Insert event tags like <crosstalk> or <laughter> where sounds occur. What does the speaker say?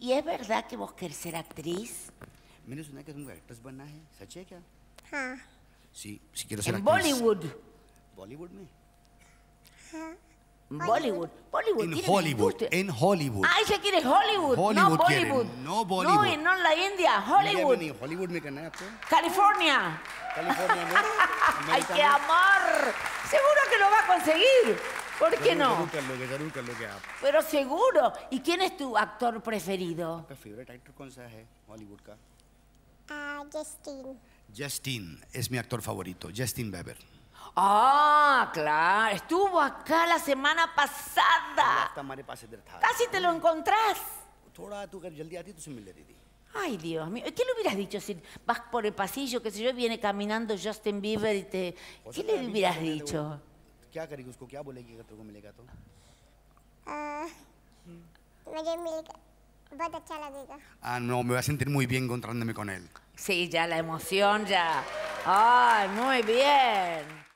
¿Y, es verdad que vos querés ser actriz? Menos una que es mujer, pues buena, ¿se checa? Ah. Sí, si quiero ser actriz. En Bollywood. Bollywood, me. Bollywood. Bollywood. En Hollywood. En Hollywood. Ah, se quiere Hollywood. Hollywood no Bollywood. No Bollywood. No, y no la India. Hollywood. Hollywood me pues. California. California, ¿no? <laughs> ¡Ay, qué amor! Seguro que lo va a conseguir. ¿Por qué no? Pero seguro. ¿Y quién es tu actor preferido? ¿Qué favorite actor actor Hollywood. de Justin. Justin es mi actor favorito, Justin Bieber. Ah, claro. Estuvo acá la semana pasada. Casi te lo encontrás. Ay, Dios mío. ¿Qué le hubieras dicho si vas por el pasillo, que sé yo, viene caminando Justin Bieber y te... ¿Qué le hubieras dicho? क्या करेगी उसको क्या बोलेगी अगर तुमको मिलेगा तो मुझे मिलेगा बहुत अच्छा लगेगा ah no me voy a sentir muy bien encontrándome con él sí ya la emoción ya ay muy bien